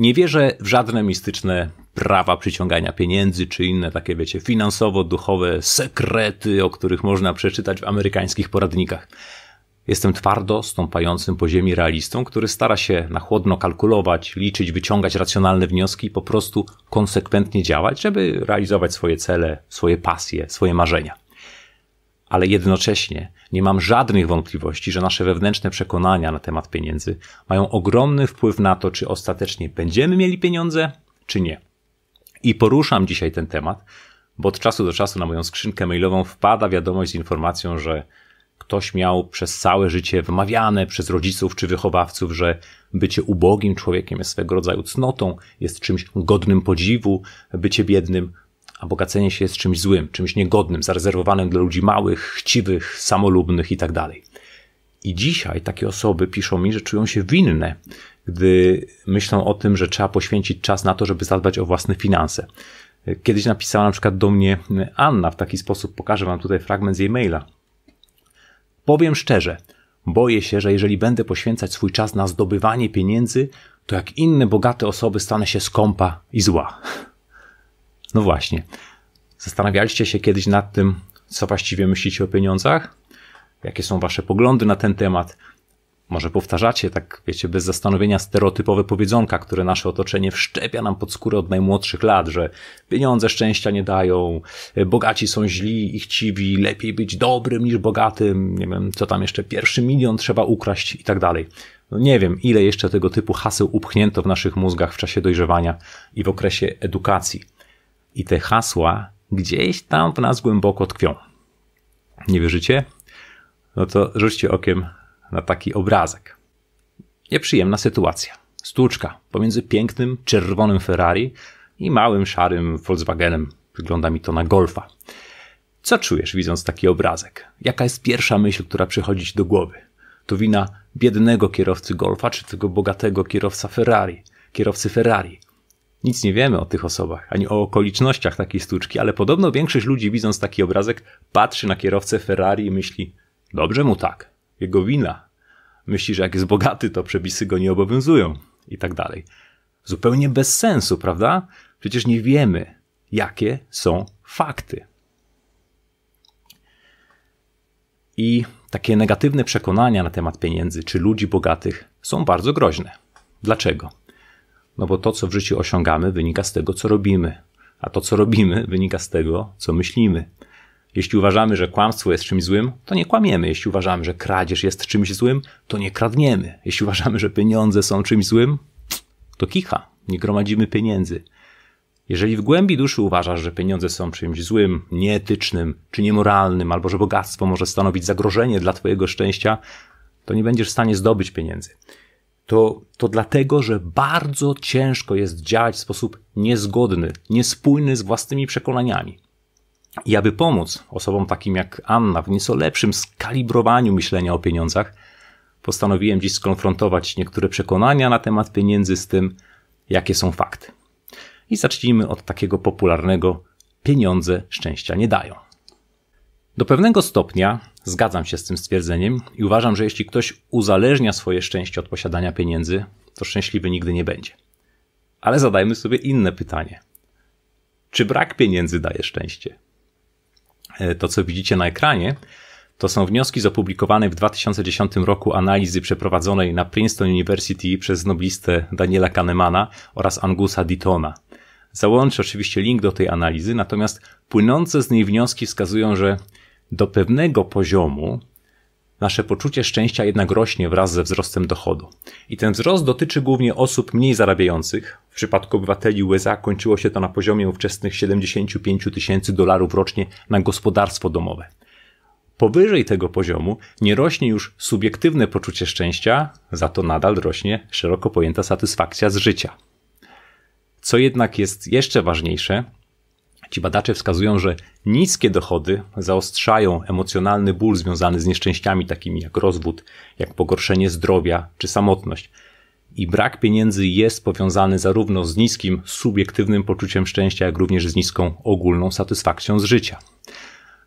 Nie wierzę w żadne mistyczne prawa przyciągania pieniędzy, czy inne takie, wiecie, finansowo-duchowe sekrety, o których można przeczytać w amerykańskich poradnikach. Jestem twardo stąpającym po ziemi realistą, który stara się na chłodno kalkulować, liczyć, wyciągać racjonalne wnioski i po prostu konsekwentnie działać, żeby realizować swoje cele, swoje pasje, swoje marzenia ale jednocześnie nie mam żadnych wątpliwości, że nasze wewnętrzne przekonania na temat pieniędzy mają ogromny wpływ na to, czy ostatecznie będziemy mieli pieniądze, czy nie. I poruszam dzisiaj ten temat, bo od czasu do czasu na moją skrzynkę mailową wpada wiadomość z informacją, że ktoś miał przez całe życie wymawiane przez rodziców czy wychowawców, że bycie ubogim człowiekiem jest swego rodzaju cnotą, jest czymś godnym podziwu, bycie biednym a bogacenie się jest czymś złym, czymś niegodnym, zarezerwowanym dla ludzi małych, chciwych, samolubnych itd. Tak I dzisiaj takie osoby piszą mi, że czują się winne, gdy myślą o tym, że trzeba poświęcić czas na to, żeby zadbać o własne finanse. Kiedyś napisała na przykład do mnie Anna w taki sposób, pokażę wam tutaj fragment z jej maila. Powiem szczerze, boję się, że jeżeli będę poświęcać swój czas na zdobywanie pieniędzy, to jak inne bogate osoby stanę się skąpa i zła. No właśnie. Zastanawialiście się kiedyś nad tym, co właściwie myślicie o pieniądzach? Jakie są wasze poglądy na ten temat? Może powtarzacie, tak wiecie, bez zastanowienia stereotypowe powiedzonka, które nasze otoczenie wszczepia nam pod skórę od najmłodszych lat, że pieniądze szczęścia nie dają, e, bogaci są źli i chciwi, lepiej być dobrym niż bogatym, nie wiem, co tam jeszcze, pierwszy milion trzeba ukraść i tak dalej. No nie wiem, ile jeszcze tego typu haseł upchnięto w naszych mózgach w czasie dojrzewania i w okresie edukacji. I te hasła gdzieś tam w nas głęboko tkwią. Nie wierzycie? No to rzućcie okiem na taki obrazek. Nieprzyjemna sytuacja. Stłuczka pomiędzy pięknym, czerwonym Ferrari i małym, szarym Volkswagenem. Wygląda mi to na golfa. Co czujesz, widząc taki obrazek? Jaka jest pierwsza myśl, która przychodzi ci do głowy? To wina biednego kierowcy golfa, czy tego bogatego kierowca Ferrari, kierowcy Ferrari, nic nie wiemy o tych osobach, ani o okolicznościach takiej stuczki, ale podobno większość ludzi widząc taki obrazek patrzy na kierowcę Ferrari i myśli, dobrze mu tak, jego wina. Myśli, że jak jest bogaty, to przepisy go nie obowiązują i tak dalej. Zupełnie bez sensu, prawda? Przecież nie wiemy, jakie są fakty. I takie negatywne przekonania na temat pieniędzy czy ludzi bogatych są bardzo groźne. Dlaczego? No bo to, co w życiu osiągamy, wynika z tego, co robimy. A to, co robimy, wynika z tego, co myślimy. Jeśli uważamy, że kłamstwo jest czymś złym, to nie kłamiemy. Jeśli uważamy, że kradzież jest czymś złym, to nie kradniemy. Jeśli uważamy, że pieniądze są czymś złym, to kicha. Nie gromadzimy pieniędzy. Jeżeli w głębi duszy uważasz, że pieniądze są czymś złym, nieetycznym czy niemoralnym, albo że bogactwo może stanowić zagrożenie dla Twojego szczęścia, to nie będziesz w stanie zdobyć pieniędzy to, to dlatego, że bardzo ciężko jest działać w sposób niezgodny, niespójny z własnymi przekonaniami. I aby pomóc osobom takim jak Anna w nieco lepszym skalibrowaniu myślenia o pieniądzach, postanowiłem dziś skonfrontować niektóre przekonania na temat pieniędzy z tym, jakie są fakty. I zacznijmy od takiego popularnego: pieniądze szczęścia nie dają. Do pewnego stopnia Zgadzam się z tym stwierdzeniem i uważam, że jeśli ktoś uzależnia swoje szczęście od posiadania pieniędzy, to szczęśliwy nigdy nie będzie. Ale zadajmy sobie inne pytanie. Czy brak pieniędzy daje szczęście? E, to, co widzicie na ekranie, to są wnioski z opublikowanej w 2010 roku analizy przeprowadzonej na Princeton University przez noblistę Daniela Kahnemana oraz Angusa Ditona. Załączę oczywiście link do tej analizy, natomiast płynące z niej wnioski wskazują, że do pewnego poziomu nasze poczucie szczęścia jednak rośnie wraz ze wzrostem dochodu. I ten wzrost dotyczy głównie osób mniej zarabiających. W przypadku obywateli USA kończyło się to na poziomie ówczesnych 75 tysięcy dolarów rocznie na gospodarstwo domowe. Powyżej tego poziomu nie rośnie już subiektywne poczucie szczęścia, za to nadal rośnie szeroko pojęta satysfakcja z życia. Co jednak jest jeszcze ważniejsze, Ci badacze wskazują, że niskie dochody zaostrzają emocjonalny ból związany z nieszczęściami takimi jak rozwód, jak pogorszenie zdrowia czy samotność. I brak pieniędzy jest powiązany zarówno z niskim, subiektywnym poczuciem szczęścia, jak również z niską ogólną satysfakcją z życia.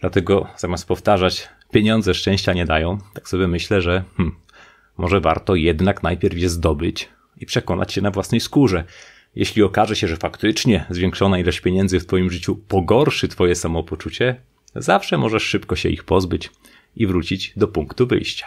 Dlatego zamiast powtarzać, pieniądze szczęścia nie dają, tak sobie myślę, że hmm, może warto jednak najpierw je zdobyć i przekonać się na własnej skórze, jeśli okaże się, że faktycznie zwiększona ilość pieniędzy w Twoim życiu pogorszy Twoje samopoczucie, zawsze możesz szybko się ich pozbyć i wrócić do punktu wyjścia.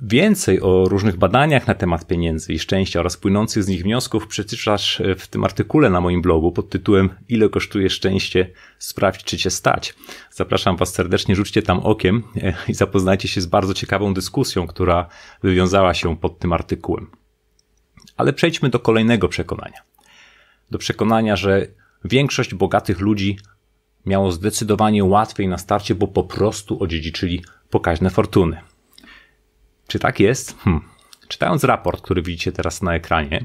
Więcej o różnych badaniach na temat pieniędzy i szczęścia oraz płynących z nich wniosków przeczytasz w tym artykule na moim blogu pod tytułem Ile kosztuje szczęście? Sprawdź, czy cię stać. Zapraszam Was serdecznie, rzućcie tam okiem e, i zapoznajcie się z bardzo ciekawą dyskusją, która wywiązała się pod tym artykułem. Ale przejdźmy do kolejnego przekonania do przekonania, że większość bogatych ludzi miało zdecydowanie łatwiej na starcie, bo po prostu odziedziczyli pokaźne fortuny. Czy tak jest? Hmm. Czytając raport, który widzicie teraz na ekranie,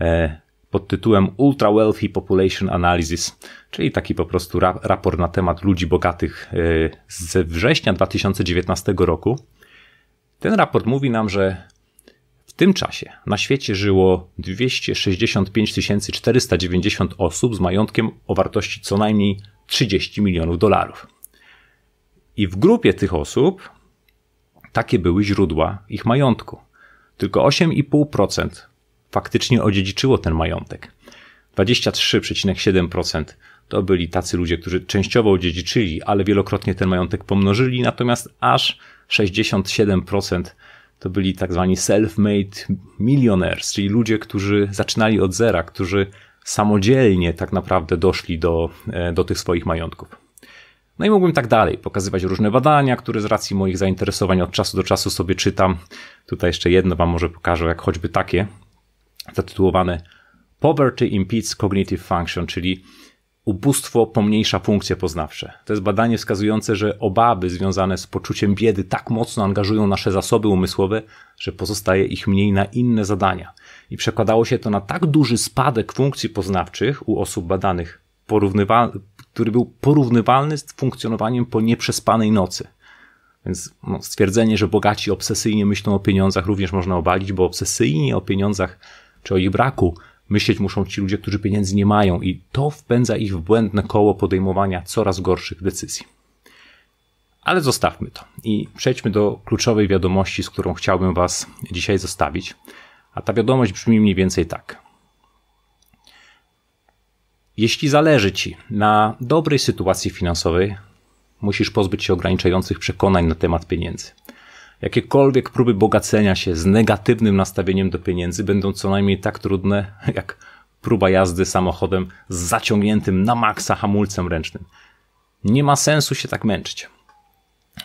e, pod tytułem Ultra Wealthy Population Analysis, czyli taki po prostu raport na temat ludzi bogatych e, z września 2019 roku. Ten raport mówi nam, że tym czasie na świecie żyło 265 490 osób z majątkiem o wartości co najmniej 30 milionów dolarów. I w grupie tych osób takie były źródła ich majątku. Tylko 8,5% faktycznie odziedziczyło ten majątek. 23,7% to byli tacy ludzie, którzy częściowo odziedziczyli, ale wielokrotnie ten majątek pomnożyli, natomiast aż 67% to byli tak zwani self-made millionaires, czyli ludzie, którzy zaczynali od zera, którzy samodzielnie tak naprawdę doszli do, e, do tych swoich majątków. No i mógłbym tak dalej pokazywać różne badania, które z racji moich zainteresowań od czasu do czasu sobie czytam. Tutaj jeszcze jedno Wam może pokażę, jak choćby takie, zatytułowane Poverty Impedes Cognitive Function, czyli Ubóstwo pomniejsza funkcje poznawcze. To jest badanie wskazujące, że obawy związane z poczuciem biedy tak mocno angażują nasze zasoby umysłowe, że pozostaje ich mniej na inne zadania. I przekładało się to na tak duży spadek funkcji poznawczych u osób badanych, który był porównywalny z funkcjonowaniem po nieprzespanej nocy. Więc no, stwierdzenie, że bogaci obsesyjnie myślą o pieniądzach również można obalić, bo obsesyjnie o pieniądzach czy o ich braku myśleć muszą ci ludzie, którzy pieniędzy nie mają, i to wpędza ich w błędne koło podejmowania coraz gorszych decyzji. Ale zostawmy to i przejdźmy do kluczowej wiadomości, z którą chciałbym Was dzisiaj zostawić. A ta wiadomość brzmi mniej więcej tak. Jeśli zależy Ci na dobrej sytuacji finansowej, musisz pozbyć się ograniczających przekonań na temat pieniędzy. Jakiekolwiek próby bogacenia się z negatywnym nastawieniem do pieniędzy będą co najmniej tak trudne, jak próba jazdy samochodem z zaciągniętym na maksa hamulcem ręcznym. Nie ma sensu się tak męczyć.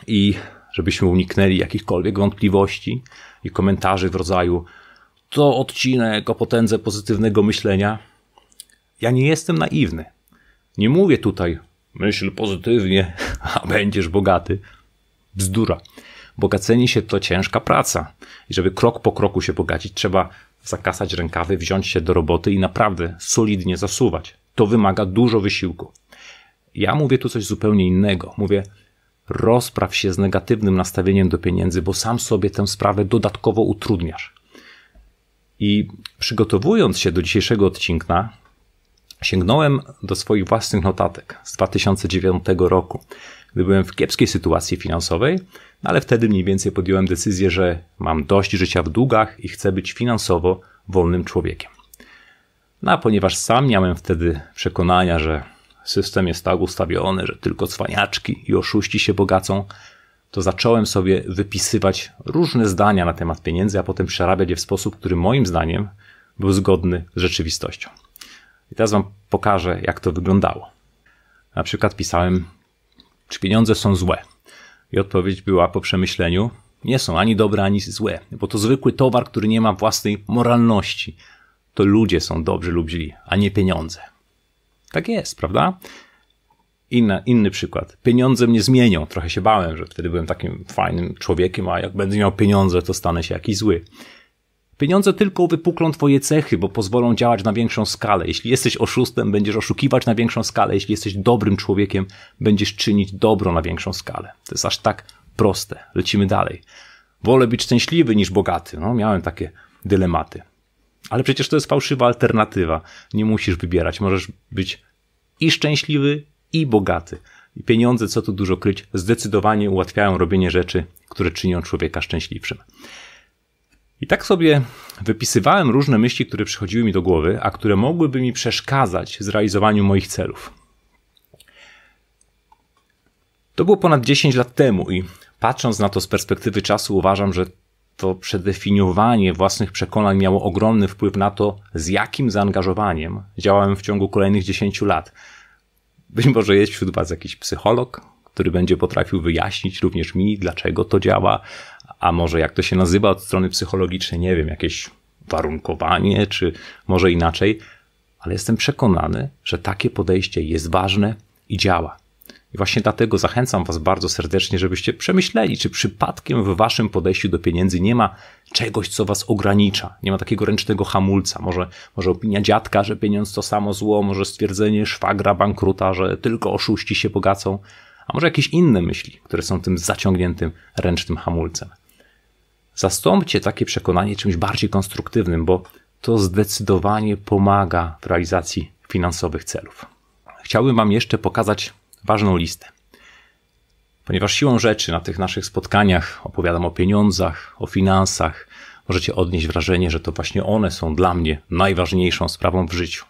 I żebyśmy uniknęli jakichkolwiek wątpliwości i komentarzy w rodzaju to odcinek o potędze pozytywnego myślenia. Ja nie jestem naiwny. Nie mówię tutaj myśl pozytywnie, a będziesz bogaty. Bzdura bogacenie się to ciężka praca. I żeby krok po kroku się bogacić, trzeba zakasać rękawy, wziąć się do roboty i naprawdę solidnie zasuwać. To wymaga dużo wysiłku. Ja mówię tu coś zupełnie innego. Mówię, rozpraw się z negatywnym nastawieniem do pieniędzy, bo sam sobie tę sprawę dodatkowo utrudniasz. I przygotowując się do dzisiejszego odcinka, sięgnąłem do swoich własnych notatek z 2009 roku gdy byłem w kiepskiej sytuacji finansowej, no ale wtedy mniej więcej podjąłem decyzję, że mam dość życia w długach i chcę być finansowo wolnym człowiekiem. No a ponieważ sam miałem wtedy przekonania, że system jest tak ustawiony, że tylko cwaniaczki i oszuści się bogacą, to zacząłem sobie wypisywać różne zdania na temat pieniędzy, a potem przerabiać je w sposób, który moim zdaniem był zgodny z rzeczywistością. I teraz Wam pokażę, jak to wyglądało. Na przykład pisałem czy pieniądze są złe? I odpowiedź była po przemyśleniu: nie są ani dobre, ani złe, bo to zwykły towar, który nie ma własnej moralności. To ludzie są dobrzy lub źli, a nie pieniądze. Tak jest, prawda? Inna, inny przykład. Pieniądze mnie zmienią. Trochę się bałem, że wtedy byłem takim fajnym człowiekiem, a jak będę miał pieniądze, to stanę się jakiś zły. Pieniądze tylko wypuklą twoje cechy, bo pozwolą działać na większą skalę. Jeśli jesteś oszustem, będziesz oszukiwać na większą skalę. Jeśli jesteś dobrym człowiekiem, będziesz czynić dobro na większą skalę. To jest aż tak proste. Lecimy dalej. Wolę być szczęśliwy niż bogaty. No, miałem takie dylematy. Ale przecież to jest fałszywa alternatywa. Nie musisz wybierać. Możesz być i szczęśliwy, i bogaty. I pieniądze, co tu dużo kryć, zdecydowanie ułatwiają robienie rzeczy, które czynią człowieka szczęśliwszym. I tak sobie wypisywałem różne myśli, które przychodziły mi do głowy, a które mogłyby mi przeszkadzać w zrealizowaniu moich celów. To było ponad 10 lat temu i patrząc na to z perspektywy czasu, uważam, że to przedefiniowanie własnych przekonań miało ogromny wpływ na to, z jakim zaangażowaniem działałem w ciągu kolejnych 10 lat. Być może jest wśród Was jakiś psycholog, który będzie potrafił wyjaśnić również mi, dlaczego to działa, a może jak to się nazywa od strony psychologicznej, nie wiem, jakieś warunkowanie, czy może inaczej, ale jestem przekonany, że takie podejście jest ważne i działa. I właśnie dlatego zachęcam Was bardzo serdecznie, żebyście przemyśleli, czy przypadkiem w Waszym podejściu do pieniędzy nie ma czegoś, co Was ogranicza. Nie ma takiego ręcznego hamulca. Może, może opinia dziadka, że pieniądz to samo zło, może stwierdzenie szwagra, bankruta, że tylko oszuści się bogacą, a może jakieś inne myśli, które są tym zaciągniętym ręcznym hamulcem. Zastąpcie takie przekonanie czymś bardziej konstruktywnym, bo to zdecydowanie pomaga w realizacji finansowych celów. Chciałbym Wam jeszcze pokazać ważną listę. Ponieważ siłą rzeczy na tych naszych spotkaniach opowiadam o pieniądzach, o finansach, możecie odnieść wrażenie, że to właśnie one są dla mnie najważniejszą sprawą w życiu.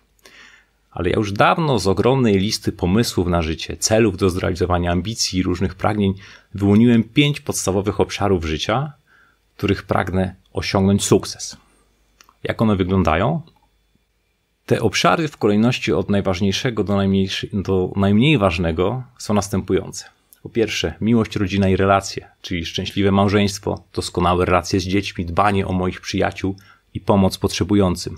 Ale ja już dawno z ogromnej listy pomysłów na życie, celów do zrealizowania, ambicji i różnych pragnień wyłoniłem pięć podstawowych obszarów życia, których pragnę osiągnąć sukces. Jak one wyglądają? Te obszary w kolejności od najważniejszego do, do najmniej ważnego są następujące. Po pierwsze, miłość, rodzina i relacje, czyli szczęśliwe małżeństwo, doskonałe relacje z dziećmi, dbanie o moich przyjaciół i pomoc potrzebującym.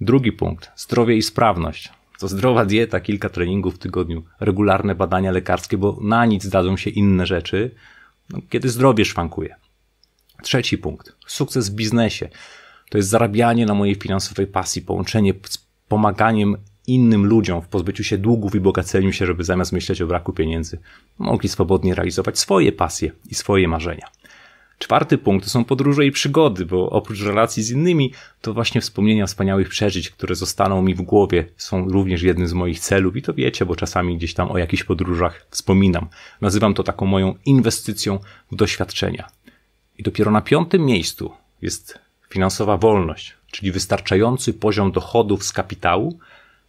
Drugi punkt, zdrowie i sprawność. To zdrowa dieta, kilka treningów w tygodniu, regularne badania lekarskie, bo na nic dadzą się inne rzeczy, no, kiedy zdrowie szwankuje. Trzeci punkt. Sukces w biznesie. To jest zarabianie na mojej finansowej pasji, połączenie z pomaganiem innym ludziom w pozbyciu się długów i bogaceniu się, żeby zamiast myśleć o braku pieniędzy, mogli swobodnie realizować swoje pasje i swoje marzenia. Czwarty punkt to są podróże i przygody, bo oprócz relacji z innymi, to właśnie wspomnienia wspaniałych przeżyć, które zostaną mi w głowie, są również jednym z moich celów i to wiecie, bo czasami gdzieś tam o jakichś podróżach wspominam. Nazywam to taką moją inwestycją w doświadczenia. I dopiero na piątym miejscu jest finansowa wolność, czyli wystarczający poziom dochodów z kapitału,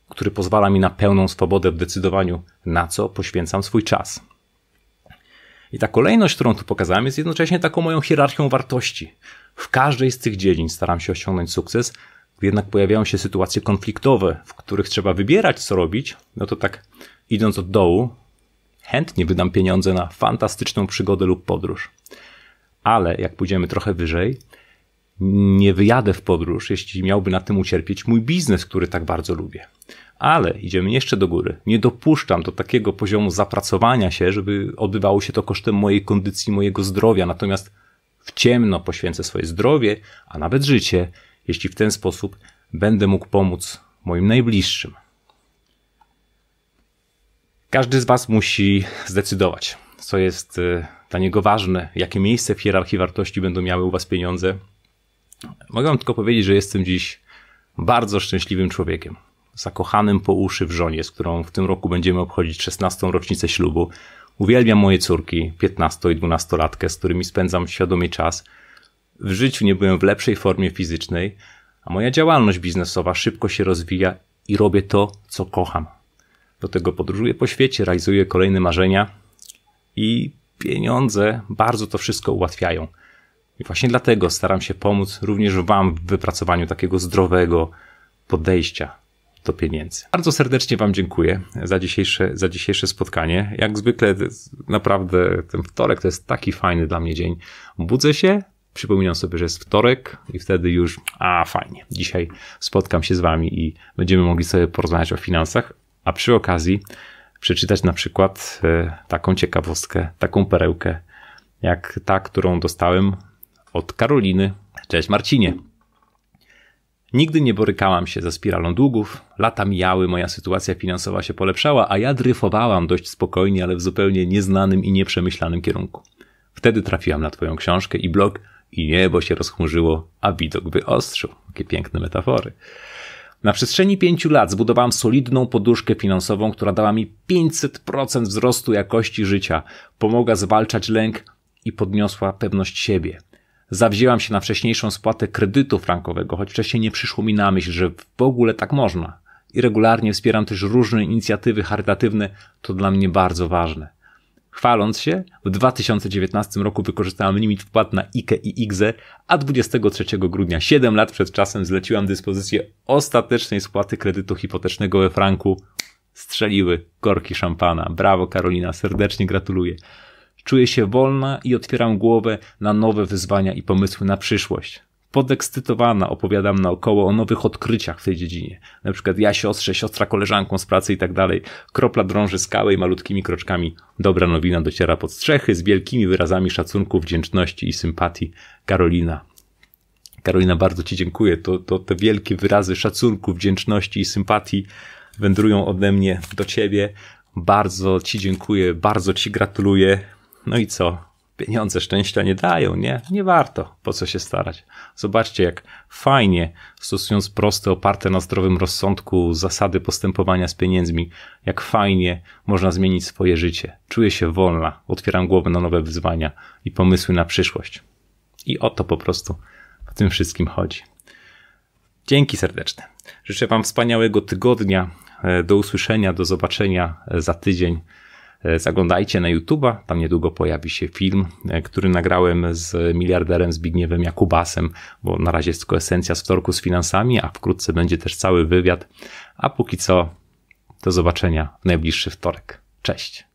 który pozwala mi na pełną swobodę w decydowaniu, na co poświęcam swój czas. I ta kolejność, którą tu pokazałem, jest jednocześnie taką moją hierarchią wartości. W każdej z tych dziedzin staram się osiągnąć sukces, jednak pojawiają się sytuacje konfliktowe, w których trzeba wybierać, co robić. No to tak, idąc od dołu, chętnie wydam pieniądze na fantastyczną przygodę lub podróż ale jak pójdziemy trochę wyżej, nie wyjadę w podróż, jeśli miałby na tym ucierpieć mój biznes, który tak bardzo lubię. Ale idziemy jeszcze do góry. Nie dopuszczam do takiego poziomu zapracowania się, żeby odbywało się to kosztem mojej kondycji, mojego zdrowia. Natomiast w ciemno poświęcę swoje zdrowie, a nawet życie, jeśli w ten sposób będę mógł pomóc moim najbliższym. Każdy z Was musi zdecydować, co jest y, dla niego ważne, jakie miejsce w hierarchii wartości będą miały u Was pieniądze. Mogę Wam tylko powiedzieć, że jestem dziś bardzo szczęśliwym człowiekiem. Zakochanym po uszy w żonie, z którą w tym roku będziemy obchodzić 16. rocznicę ślubu. Uwielbiam moje córki, 15 i 12-latkę, z którymi spędzam świadomie czas. W życiu nie byłem w lepszej formie fizycznej, a moja działalność biznesowa szybko się rozwija i robię to, co kocham. Do tego podróżuję po świecie, realizuję kolejne marzenia i pieniądze bardzo to wszystko ułatwiają. I właśnie dlatego staram się pomóc również Wam w wypracowaniu takiego zdrowego podejścia do pieniędzy. Bardzo serdecznie Wam dziękuję za dzisiejsze, za dzisiejsze spotkanie. Jak zwykle, naprawdę ten wtorek to jest taki fajny dla mnie dzień. Budzę się, przypominam sobie, że jest wtorek i wtedy już, a fajnie, dzisiaj spotkam się z Wami i będziemy mogli sobie porozmawiać o finansach, a przy okazji przeczytać na przykład e, taką ciekawostkę, taką perełkę, jak ta, którą dostałem od Karoliny. Cześć Marcinie. Nigdy nie borykałam się ze spiralą długów, lata mijały, moja sytuacja finansowa się polepszała, a ja dryfowałam dość spokojnie, ale w zupełnie nieznanym i nieprzemyślanym kierunku. Wtedy trafiłam na twoją książkę i blog i niebo się rozchmurzyło, a widok wyostrzył. Jakie piękne metafory. Na przestrzeni pięciu lat zbudowałam solidną poduszkę finansową, która dała mi 500% wzrostu jakości życia, pomogła zwalczać lęk i podniosła pewność siebie. Zawzięłam się na wcześniejszą spłatę kredytu frankowego, choć wcześniej nie przyszło mi na myśl, że w ogóle tak można. I regularnie wspieram też różne inicjatywy charytatywne, to dla mnie bardzo ważne. Chwaląc się, w 2019 roku wykorzystałem limit wpłat na IKE i IGZE, a 23 grudnia, 7 lat przed czasem, zleciłam dyspozycję ostatecznej spłaty kredytu hipotecznego we franku. Strzeliły korki szampana. Brawo Karolina, serdecznie gratuluję. Czuję się wolna i otwieram głowę na nowe wyzwania i pomysły na przyszłość podekscytowana opowiadam naokoło o nowych odkryciach w tej dziedzinie. Na przykład ja siostrze, siostra koleżanką z pracy i tak dalej. Kropla drąży skałę i malutkimi kroczkami dobra nowina dociera pod strzechy z wielkimi wyrazami szacunku, wdzięczności i sympatii. Karolina. Karolina, bardzo Ci dziękuję. To, to te wielkie wyrazy szacunku, wdzięczności i sympatii wędrują ode mnie do Ciebie. Bardzo Ci dziękuję, bardzo Ci gratuluję. No i co? pieniądze szczęścia nie dają, nie? Nie warto, po co się starać. Zobaczcie, jak fajnie, stosując proste, oparte na zdrowym rozsądku zasady postępowania z pieniędzmi, jak fajnie można zmienić swoje życie. Czuję się wolna, otwieram głowę na nowe wyzwania i pomysły na przyszłość. I o to po prostu w tym wszystkim chodzi. Dzięki serdeczne. Życzę Wam wspaniałego tygodnia. E, do usłyszenia, do zobaczenia e, za tydzień. E, zaglądajcie na YouTube'a, tam niedługo pojawi się film, e, który nagrałem z miliarderem Zbigniewem Jakubasem, bo na razie jest tylko esencja z wtorku z finansami, a wkrótce będzie też cały wywiad. A póki co, do zobaczenia w najbliższy wtorek. Cześć!